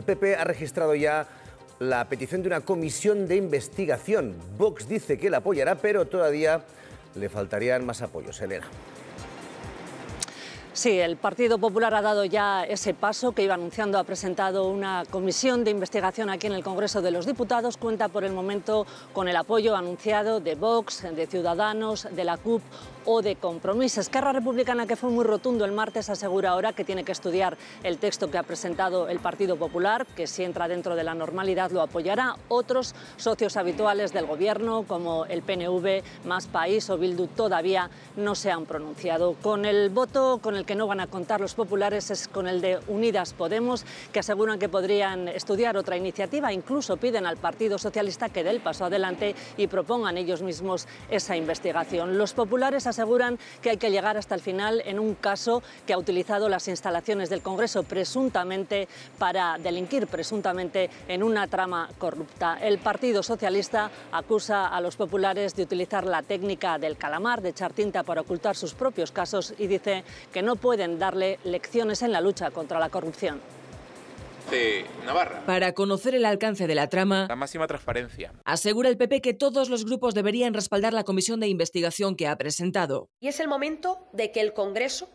El PP ha registrado ya la petición de una comisión de investigación. Vox dice que la apoyará, pero todavía le faltarían más apoyos. Elena. Sí, el Partido Popular ha dado ya ese paso que iba anunciando. Ha presentado una comisión de investigación aquí en el Congreso de los Diputados. Cuenta por el momento con el apoyo anunciado de Vox, de Ciudadanos, de la CUP o de Compromís. Esquerra Republicana, que fue muy rotundo el martes, asegura ahora que tiene que estudiar el texto que ha presentado el Partido Popular, que si entra dentro de la normalidad lo apoyará. Otros socios habituales del Gobierno, como el PNV, Más País o Bildu, todavía no se han pronunciado. Con el voto, con el que no van a contar los populares es con el de Unidas Podemos, que aseguran que podrían estudiar otra iniciativa. Incluso piden al Partido Socialista que dé el paso adelante y propongan ellos mismos esa investigación. Los populares aseguran que hay que llegar hasta el final en un caso que ha utilizado las instalaciones del Congreso presuntamente para delinquir, presuntamente en una trama corrupta. El Partido Socialista acusa a los populares de utilizar la técnica del calamar, de echar tinta para ocultar sus propios casos y dice que no no pueden darle lecciones en la lucha contra la corrupción. Para conocer el alcance de la trama, la máxima transparencia. Asegura el PP que todos los grupos deberían respaldar la comisión de investigación que ha presentado. Y es el momento de que el Congreso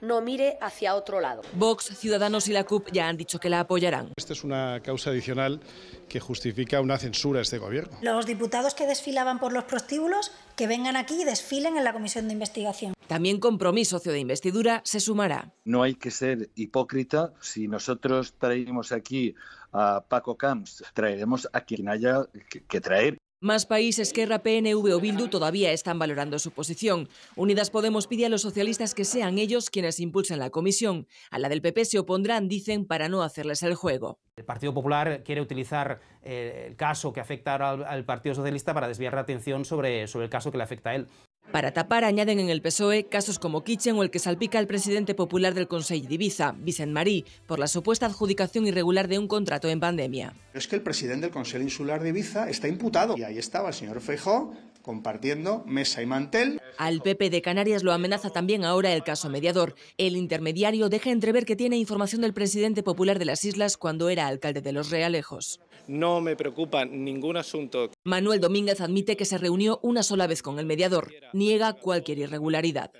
no mire hacia otro lado. Vox, Ciudadanos y la CUP ya han dicho que la apoyarán. Esta es una causa adicional que justifica una censura a este gobierno. Los diputados que desfilaban por los prostíbulos, que vengan aquí y desfilen en la comisión de investigación. También Compromiso, socio de investidura, se sumará. No hay que ser hipócrita. Si nosotros traemos aquí a Paco Camps, traeremos a quien haya que traer. Más países que PNV o Bildu todavía están valorando su posición. Unidas Podemos pide a los socialistas que sean ellos quienes impulsen la comisión. A la del PP se opondrán, dicen, para no hacerles el juego. El Partido Popular quiere utilizar eh, el caso que afecta al, al, Partido Socialista para desviar la atención sobre, sobre el caso que le afecta a él. Para tapar, añaden en el PSOE casos como Kitchen o el que salpica al presidente popular del Consejo de Ibiza, Vicent Marí, por la supuesta adjudicación irregular de un contrato en pandemia. Es que el presidente del Consejo Insular de Ibiza está imputado y ahí estaba el señor Feijó compartiendo mesa y mantel al PP de Canarias lo amenaza también ahora el caso mediador. El intermediario deja entrever que tiene información del presidente popular de las islas cuando era alcalde de Los Realejos. No me preocupa ningún asunto. Manuel Domínguez admite que se reunió una sola vez con el mediador. Niega cualquier irregularidad.